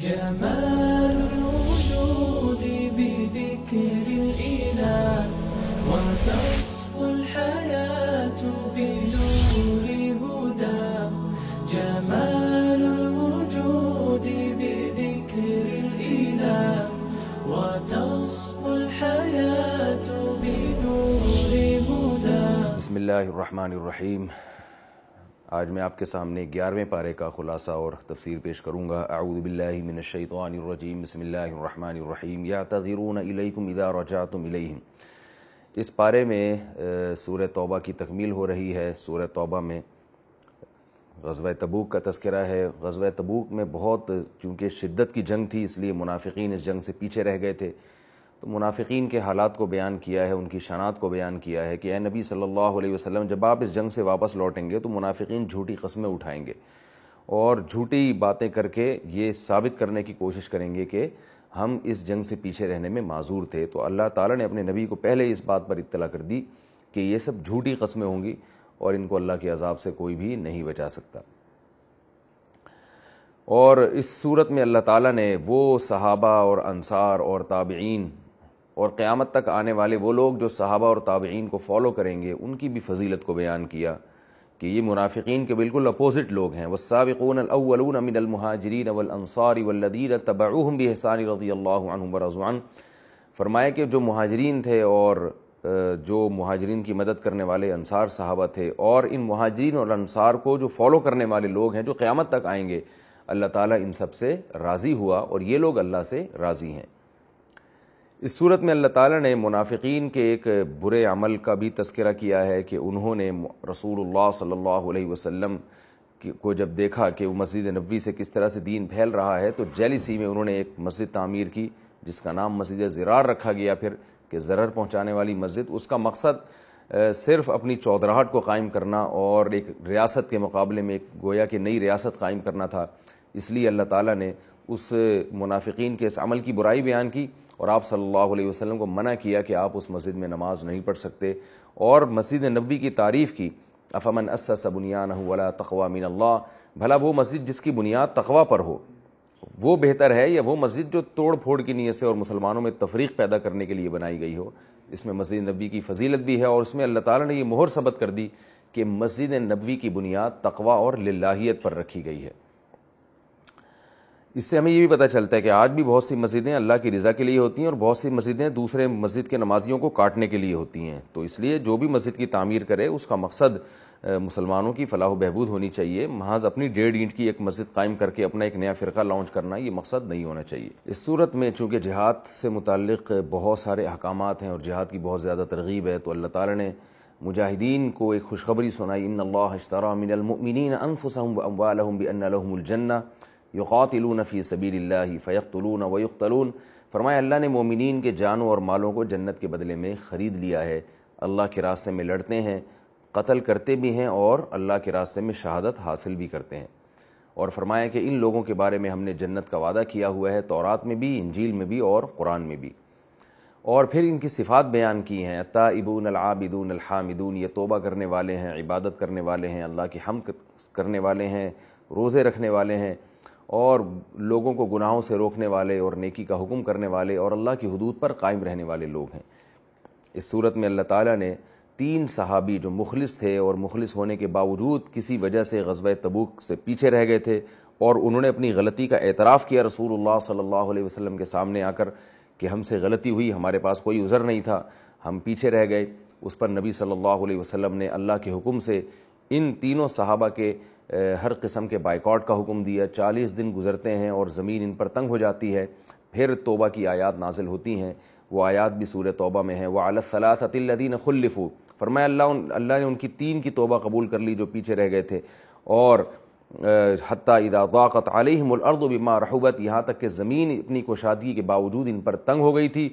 جمال الوجود بذكر الإله وتصفو الحياة بنور هدى جمال الوجود بذكر الإله وتصفو الحياة بنور هدى بسم الله الرحمن الرحيم آج میں آپ کے سامنے گیارویں پارے کا خلاصہ اور تفسیر پیش کروں گا اعوذ باللہ من الشیطان الرجیم بسم اللہ الرحمن الرحیم یا تغیرون رجعتم الیہم اس پارے میں توبہ کی تکمیل ہو رہی ہے سورہ توبہ میں غزوہ تبوک کا تذکرہ ہے غزوہ تبوک میں بہت چونکہ شدت کی جنگ تھی اس لیے منافقین اس جنگ سے پیچھے رہ گئے تھے تو منافقین کے حالات کو بیان کیا ہے ان کی شناخت کو بیان کیا ہے کہ اے نبی صلی اللہ علیہ وسلم جب آپ اس جنگ سے واپس لوٹیں گے تو منافقین جھوٹی قسمیں اٹھائیں گے اور جھوٹی باتیں کر کے یہ ثابت کرنے کی کوشش کریں گے کہ ہم اس جنگ سے پیچھے رہنے میں معذور تھے تو اللہ تعالیٰ نے اپنے نبی کو پہلے اس بات پر اطلاع کر دی کہ یہ سب جھوٹی قسمیں ہوں گی اور ان کو اللہ کے عذاب سے کوئی بھی نہیں بچا سکتا اور اس صورت میں اللہ تعالیٰ نے وہ صحابہ اور انصار اور تابعین اور قیامت تک آنے والے وہ لوگ جو صحابہ اور تابعین کو فالو کریں گے ان کی بھی فضیلت کو بیان کیا کہ یہ منافقین کے بالکل اپوزٹ لوگ ہیں والسابقون الاولون من المہاجرین والانصار والذین تبعوهم بحسان رضی اللہ عنہم ورضوان فرمایا کہ جو مہاجرین تھے اور جو مہاجرین کی مدد کرنے والے انصار صحابہ تھے اور ان مہاجرین اور انصار کو جو فالو کرنے والے لوگ ہیں جو قیامت تک آئیں گے اللہ تعالیٰ ان سب سے راضی ہوا اور یہ لوگ اللہ سے راضی ہیں اس صورت میں اللہ تعالیٰ نے منافقین کے ایک برے عمل کا بھی تذکرہ کیا ہے کہ انہوں نے رسول اللہ صلی اللہ علیہ وسلم کو جب دیکھا کہ وہ مسجد نبوی سے کس طرح سے دین پھیل رہا ہے تو جیلیسی میں انہوں نے ایک مسجد تعمیر کی جس کا نام مسجد زرار رکھا گیا پھر کہ ضرر پہنچانے والی مسجد اس کا مقصد صرف اپنی چودراہٹ کو قائم کرنا اور ایک ریاست کے مقابلے میں ایک گویا کہ نئی ریاست قائم کرنا تھا اس لیے اللہ تعالیٰ نے اس منافقین کے اس عمل کی برائی بیان کی اور آپ صلی اللہ علیہ وسلم کو منع کیا کہ آپ اس مسجد میں نماز نہیں پڑھ سکتے اور مسجد نبی کی تعریف کی افامن بنیانہ ولا تقوا مین اللہ بھلا وہ مسجد جس کی بنیاد تقوا پر ہو وہ بہتر ہے یا وہ مسجد جو توڑ پھوڑ کی نیت سے اور مسلمانوں میں تفریق پیدا کرنے کے لیے بنائی گئی ہو اس میں مسجد نبوی کی فضیلت بھی ہے اور اس میں اللہ تعالیٰ نے یہ مہر ثبت کر دی کہ مسجد نبوی کی بنیاد تقوا اور للاہیت پر رکھی گئی ہے اس سے ہمیں یہ بھی پتہ چلتا ہے کہ آج بھی بہت سی مسجدیں اللہ کی رضا کے لیے ہوتی ہیں اور بہت سی مسجدیں دوسرے مسجد کے نمازیوں کو کاٹنے کے لیے ہوتی ہیں تو اس لیے جو بھی مسجد کی تعمیر کرے اس کا مقصد مسلمانوں کی فلاح و بہبود ہونی چاہیے محض اپنی ڈیڑھ اینٹ کی ایک مسجد قائم کر کے اپنا ایک نیا فرقہ لانچ کرنا یہ مقصد نہیں ہونا چاہیے اس صورت میں چونکہ جہاد سے متعلق بہت سارے احکامات ہیں اور جہاد کی بہت زیادہ ترغیب ہے تو اللہ تعالیٰ نے مجاہدین کو ایک خوشخبری سنائی ان اللہ من المؤمنین الجنہ یقاتلون فی سبیل اللہ فیقتلون ویقتلون فرمایا اللہ نے مومنین کے جانوں اور مالوں کو جنت کے بدلے میں خرید لیا ہے اللہ کے راستے میں لڑتے ہیں قتل کرتے بھی ہیں اور اللہ کے راستے میں شہادت حاصل بھی کرتے ہیں اور فرمایا کہ ان لوگوں کے بارے میں ہم نے جنت کا وعدہ کیا ہوا ہے تورات میں بھی انجیل میں بھی اور قرآن میں بھی اور پھر ان کی صفات بیان کی ہیں تائبون العابدون الحامدون یہ توبہ کرنے والے ہیں عبادت کرنے والے ہیں اللہ کی حمد کرنے والے ہیں روزے رکھنے والے ہیں اور لوگوں کو گناہوں سے روکنے والے اور نیکی کا حکم کرنے والے اور اللہ کی حدود پر قائم رہنے والے لوگ ہیں اس صورت میں اللہ تعالیٰ نے تین صحابی جو مخلص تھے اور مخلص ہونے کے باوجود کسی وجہ سے غزوہ تبوک سے پیچھے رہ گئے تھے اور انہوں نے اپنی غلطی کا اعتراف کیا رسول اللہ صلی اللہ علیہ وسلم کے سامنے آ کر کہ ہم سے غلطی ہوئی ہمارے پاس کوئی عذر نہیں تھا ہم پیچھے رہ گئے اس پر نبی صلی اللہ علیہ وسلم نے اللہ کے حکم سے ان تینوں صحابہ کے ہر قسم کے بائیکاٹ کا حکم دیا چالیس دن گزرتے ہیں اور زمین ان پر تنگ ہو جاتی ہے پھر توبہ کی آیات نازل ہوتی ہیں وہ آیات بھی سورہ توبہ میں ہیں وہ عالیہ صلاف العدین فرمایا اللہ اللہ نے ان کی تین کی توبہ قبول کر لی جو پیچھے رہ گئے تھے اور حتیٰ اذا ضاقت علیہم الارض بما رحبت یہاں تک کہ زمین اپنی کوشادگی کے باوجود ان پر تنگ ہو گئی تھی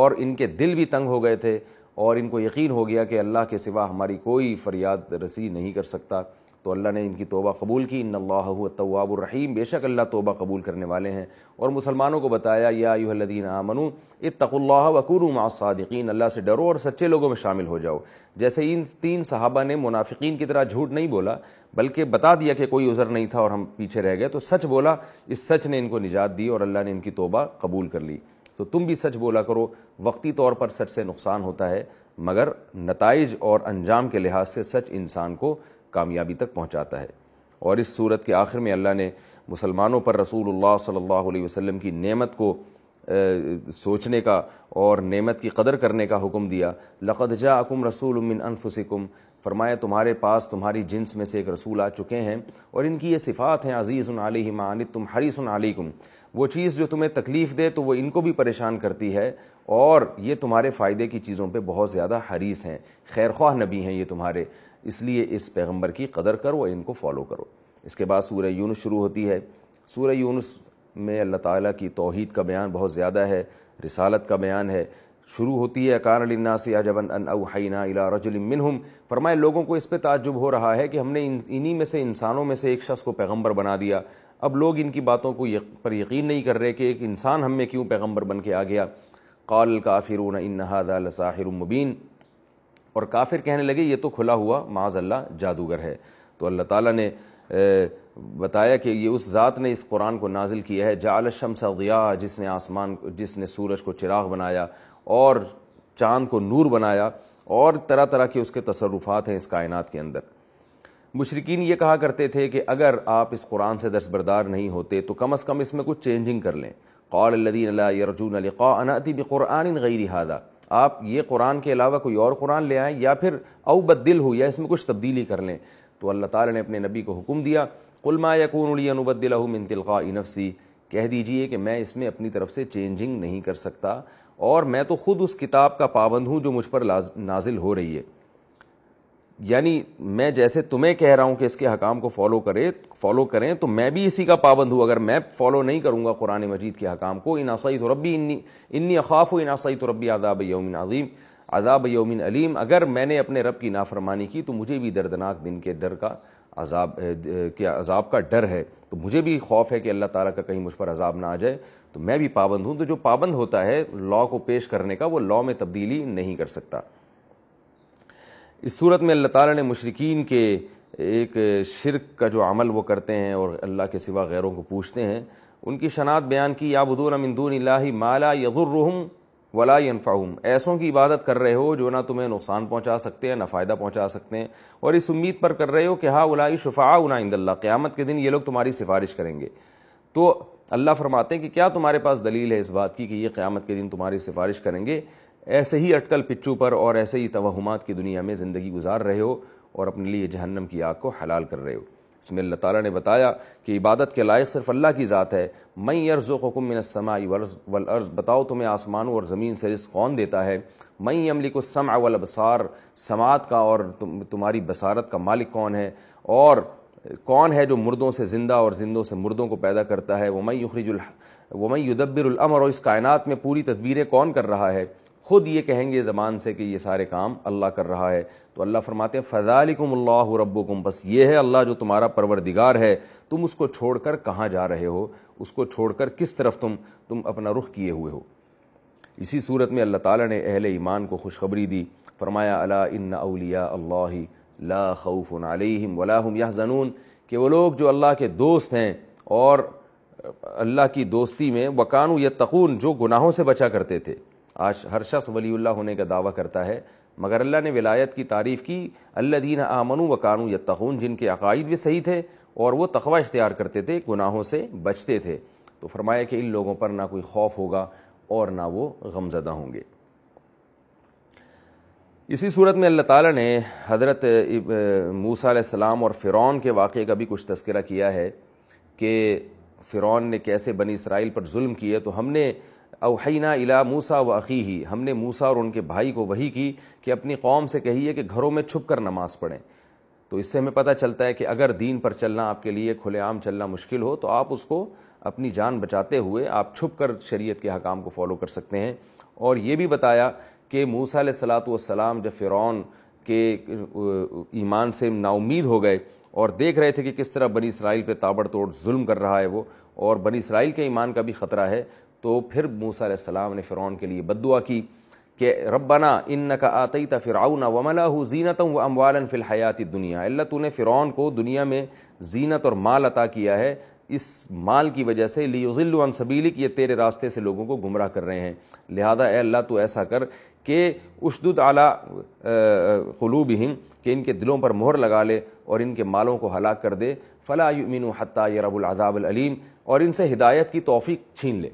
اور ان کے دل بھی تنگ ہو گئے تھے اور ان کو یقین ہو گیا کہ اللہ کے سوا ہماری کوئی فریاد رسی نہیں کر سکتا تو اللہ نے ان کی توبہ قبول کی ان اللہ التواب الرحیم بے شک اللہ توبہ قبول کرنے والے ہیں اور مسلمانوں کو بتایا یا ایوہ الذین آمنوا اتقوا اللہ مع الصادقین اللہ سے ڈرو اور سچے لوگوں میں شامل ہو جاؤ جیسے ان تین صحابہ نے منافقین کی طرح جھوٹ نہیں بولا بلکہ بتا دیا کہ کوئی عذر نہیں تھا اور ہم پیچھے رہ گئے تو سچ بولا اس سچ نے ان کو نجات دی اور اللہ نے ان کی توبہ قبول کر لی تو تم بھی سچ بولا کرو وقتی طور پر سچ سے نقصان ہوتا ہے مگر نتائج اور انجام کے لحاظ سے سچ انسان کو کامیابی تک پہنچاتا ہے اور اس صورت کے آخر میں اللہ نے مسلمانوں پر رسول اللہ صلی اللہ علیہ وسلم کی نعمت کو سوچنے کا اور نعمت کی قدر کرنے کا حکم دیا لقد جا اکم رسول من انفسکم فرمایا تمہارے پاس تمہاری جنس میں سے ایک رسول آ چکے ہیں اور ان کی یہ صفات ہیں عزیز علیہ معانت تم حریص علیکم وہ چیز جو تمہیں تکلیف دے تو وہ ان کو بھی پریشان کرتی ہے اور یہ تمہارے فائدے کی چیزوں پہ بہت زیادہ حریص ہیں خیر خواہ نبی ہیں یہ تمہارے اس لیے اس پیغمبر کی قدر کرو اور ان کو فالو کرو اس کے بعد سورہ یونس شروع ہوتی ہے سورہ یونس میں اللہ تعالیٰ کی توحید کا بیان بہت زیادہ ہے رسالت کا بیان ہے شروع ہوتی ہے اکان علنہ ان اوحینا الی رجل منہم فرمائے لوگوں کو اس پہ تعجب ہو رہا ہے کہ ہم نے انہی میں سے انسانوں میں سے ایک شخص کو پیغمبر بنا دیا اب لوگ ان کی باتوں کو پر یقین نہیں کر رہے کہ ایک انسان ہم میں کیوں پیغمبر بن کے آ گیا ان هذا لساحر مبین اور کافر کہنے لگے یہ تو کھلا ہوا معاذ اللہ جادوگر ہے تو اللہ تعالیٰ نے بتایا کہ یہ اس ذات نے اس قرآن کو نازل کیا ہے ضیاء جس نے آسمان جس نے سورج کو چراغ بنایا اور چاند کو نور بنایا اور طرح طرح کے اس کے تصرفات ہیں اس کائنات کے اندر مشرقین یہ کہا کرتے تھے کہ اگر آپ اس قرآن سے دستبردار نہیں ہوتے تو کم از کم اس میں کچھ چینجنگ کر لیں قال الدین لقاء علّآب بقرآن غیر آپ یہ قرآن کے علاوہ کوئی اور قرآن لے آئیں یا پھر او بدل ہو یا اس میں کچھ تبدیلی کر لیں تو اللہ تعالیٰ نے اپنے نبی کو حکم دیا قل من یقون نفسی کہہ دیجئے کہ میں اس میں اپنی طرف سے چینجنگ نہیں کر سکتا اور میں تو خود اس کتاب کا پابند ہوں جو مجھ پر نازل ہو رہی ہے یعنی میں جیسے تمہیں کہہ رہا ہوں کہ اس کے حکام کو فالو کرے فالو کریں تو میں بھی اسی کا پابند ہوں اگر میں فالو نہیں کروں گا قرآن مجید کے حکام کو ان آسائی تو ربی انی انی اخاف و ان آسائی تو ربی عذاب یومن عظیم عذاب یومن علیم اگر میں نے اپنے رب کی نافرمانی کی تو مجھے بھی دردناک دن کے ڈر کا عذاب کیا عذاب کا ڈر ہے تو مجھے بھی خوف ہے کہ اللہ تعالیٰ کا کہیں مجھ پر عذاب نہ آ جائے تو میں بھی پابند ہوں تو جو پابند ہوتا ہے لاء کو پیش کرنے کا وہ لا میں تبدیلی نہیں کر سکتا اس صورت میں اللہ تعالیٰ نے مشرقین کے ایک شرک کا جو عمل وہ کرتے ہیں اور اللہ کے سوا غیروں کو پوچھتے ہیں ان کی شناخت بیان کی یا دون اللہ مالا یغرحم ولا ینفعهم ایسوں کی عبادت کر رہے ہو جو نہ تمہیں نقصان پہنچا سکتے ہیں نہ فائدہ پہنچا سکتے ہیں اور اس امید پر کر رہے ہو کہ ہاں ولائی شفا عند اللہ قیامت کے دن یہ لوگ تمہاری سفارش کریں گے تو اللہ فرماتے ہیں کہ کیا تمہارے پاس دلیل ہے اس بات کی کہ یہ قیامت کے دن تمہاری سفارش کریں گے ایسے ہی اٹکل پچو پر اور ایسے ہی توہمات کی دنیا میں زندگی گزار رہے ہو اور اپنے لیے جہنم کی آگ کو حلال کر رہے ہو اس میں اللہ تعالیٰ نے بتایا کہ عبادت کے لائق صرف اللہ کی ذات ہے مئی عرض و کم من السماء والارض بتاؤ تمہیں آسمانوں اور زمین سے رزق کون دیتا ہے مئی عملی کو سما والابصار سماعت کا اور تمہاری بصارت کا مالک کون ہے اور کون ہے جو مردوں سے زندہ اور زندوں سے مردوں کو پیدا کرتا ہے وہ مئی الح وہ مئی یدبر الامر اور اس کائنات میں پوری تدبیریں کون کر رہا ہے خود یہ کہیں گے زبان سے کہ یہ سارے کام اللہ کر رہا ہے تو اللہ فرماتے ہیں فضالکم اللہ رب بس یہ ہے اللہ جو تمہارا پروردگار ہے تم اس کو چھوڑ کر کہاں جا رہے ہو اس کو چھوڑ کر کس طرف تم تم اپنا رخ کیے ہوئے ہو اسی صورت میں اللہ تعالیٰ نے اہل ایمان کو خوشخبری دی فرمایا اللہ ان اولیا اللہ لا خوف علیہم ولا یا زنون کہ وہ لوگ جو اللہ کے دوست ہیں اور اللہ کی دوستی میں وکانو یا جو گناہوں سے بچا کرتے تھے آج ہر شخص ولی اللہ ہونے کا دعویٰ کرتا ہے مگر اللہ نے ولایت کی تعریف کی اللہ دین آمن و قانو یا جن کے عقائد بھی صحیح تھے اور وہ تقوی اختیار کرتے تھے گناہوں سے بچتے تھے تو فرمایا کہ ان لوگوں پر نہ کوئی خوف ہوگا اور نہ وہ غمزدہ ہوں گے اسی صورت میں اللہ تعالیٰ نے حضرت موسیٰ علیہ السلام اور فرعون کے واقعے کا بھی کچھ تذکرہ کیا ہے کہ فرعون نے کیسے بنی اسرائیل پر ظلم کیے تو ہم نے اوحینا الا موسا و ہی ہم نے موسا اور ان کے بھائی کو وہی کی کہ اپنی قوم سے کہیے کہ گھروں میں چھپ کر نماز پڑھیں تو اس سے ہمیں پتہ چلتا ہے کہ اگر دین پر چلنا آپ کے لیے کھلے عام چلنا مشکل ہو تو آپ اس کو اپنی جان بچاتے ہوئے آپ چھپ کر شریعت کے حکام کو فالو کر سکتے ہیں اور یہ بھی بتایا کہ موسا علیہ السلاۃ والسلام جب فرعون کے ایمان سے امید ہو گئے اور دیکھ رہے تھے کہ کس طرح بنی اسرائیل پہ تابڑ توڑ ظلم کر رہا ہے وہ اور بنی اسرائیل کے ایمان کا بھی خطرہ ہے تو پھر موسیٰ علیہ السلام نے فرعون کے لیے بد دعا کی کہ ربنا نا ان نہ کا آتراؤ و ومنا ہو زینت و فی الحیات دنیا اللہ تو نے فرعون کو دنیا میں زینت اور مال عطا کیا ہے اس مال کی وجہ سے لی غیل و سبیلک یہ تیرے راستے سے لوگوں کو گمراہ کر رہے ہیں لہذا اے اللہ تو ایسا کر کہ اشدد اعلیٰ قلوب کہ ان کے دلوں پر مہر لگا لے اور ان کے مالوں کو ہلاک کر دے فلا یؤمنو حتی یرب رب العلیم اور ان سے ہدایت کی توفیق چھین لے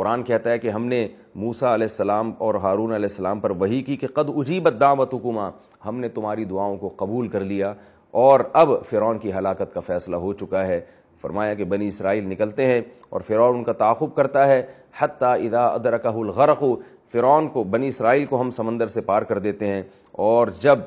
قرآن کہتا ہے کہ ہم نے موسا علیہ السلام اور ہارون علیہ السلام پر وہی کی کہ قد اجیبت دعوت حکمہ ہم نے تمہاری دعاؤں کو قبول کر لیا اور اب فرعون کی ہلاکت کا فیصلہ ہو چکا ہے فرمایا کہ بنی اسرائیل نکلتے ہیں اور فرعون ان کا تعاقب کرتا ہے حتیٰ ادا ادرکہ الغرق فرعون کو بنی اسرائیل کو ہم سمندر سے پار کر دیتے ہیں اور جب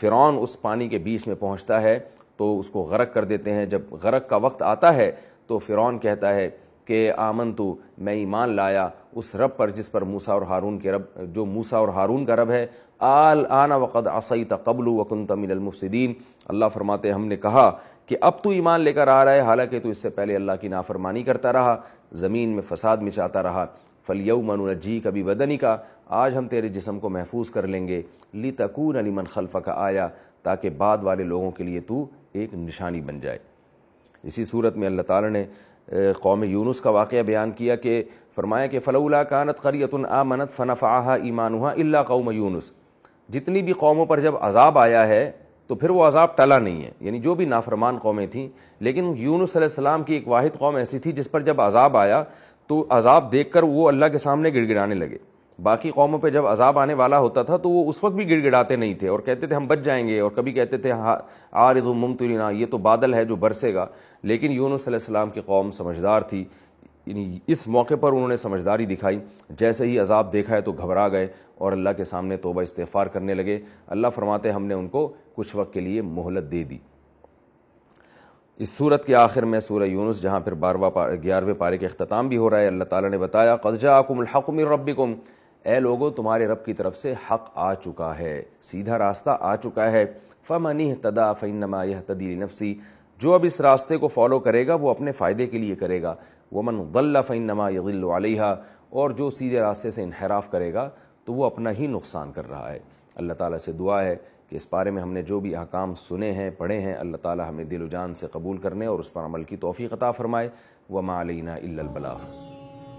فرعون اس پانی کے بیچ میں پہنچتا ہے تو اس کو غرق کر دیتے ہیں جب غرق کا وقت آتا ہے تو فرعون کہتا ہے کہ آمن تو میں ایمان لایا اس رب پر جس پر موسا اور ہارون کے رب جو موسا اور ہارون کا رب ہے آل آنا وقد عصیت قبل وکن تم المفسدین اللہ فرماتے ہم نے کہا کہ اب تو ایمان لے کر آ رہا ہے حالانکہ تو اس سے پہلے اللہ کی نافرمانی کرتا رہا زمین میں فساد مچاتا رہا من الجی کبھی بدنی کا آج ہم تیرے جسم کو محفوظ کر لیں گے لی تکون علی من خلف کا آیا تاکہ بعد والے لوگوں کے لیے تو ایک نشانی بن جائے اسی صورت میں اللہ تعالیٰ نے قوم یونس کا واقعہ بیان کیا کہ فرمایا کہ فلولا کانت قریت آمنت فنفعہا آہا اللہ قوم یونس جتنی بھی قوموں پر جب عذاب آیا ہے تو پھر وہ عذاب ٹلا نہیں ہے یعنی جو بھی نافرمان قومیں تھیں لیکن یونس علیہ السلام کی ایک واحد قوم ایسی تھی جس پر جب عذاب آیا تو عذاب دیکھ کر وہ اللہ کے سامنے گڑ گڑانے لگے باقی قوموں پہ جب عذاب آنے والا ہوتا تھا تو وہ اس وقت بھی گڑ گڑاتے نہیں تھے اور کہتے تھے ہم بچ جائیں گے اور کبھی کہتے تھے ہاں، عارض و ممت یہ تو بادل ہے جو برسے گا لیکن یونس علیہ السلام کی قوم سمجھدار تھی یعنی اس موقع پر انہوں نے سمجھداری دکھائی جیسے ہی عذاب دیکھا ہے تو گھبرا گئے اور اللہ کے سامنے توبہ استعفار کرنے لگے اللہ فرماتے ہم نے ان کو کچھ وقت کے لیے مہلت دے دی اس صورت کے آخر میں سورہ یونس جہاں پھر بارہواں گیارہویں پارے کے اختتام بھی ہو رہا ہے اللہ تعالیٰ نے بتایا قزا کم الحکم ربکم اے لوگو تمہارے رب کی طرف سے حق آ چکا ہے سیدھا راستہ آ چکا ہے فمنی تدا فنما یہ تدیل نفسی جو اب اس راستے کو فالو کرے گا وہ اپنے فائدے کے لیے کرے گا غمن غل فین نما یہ اور جو سیدھے راستے سے انحراف کرے گا تو وہ اپنا ہی نقصان کر رہا ہے اللہ تعالیٰ سے دعا ہے کہ اس بارے میں ہم نے جو بھی احکام سنے ہیں پڑھے ہیں اللہ تعالیٰ ہمیں دل و جان سے قبول کرنے اور اس پر عمل کی توفیق عطا فرمائے وما علینا الا البلاغ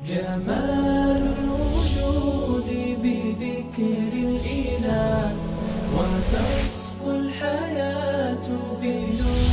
جمال الوجود بذكر الإله وتصفو الحياة بنور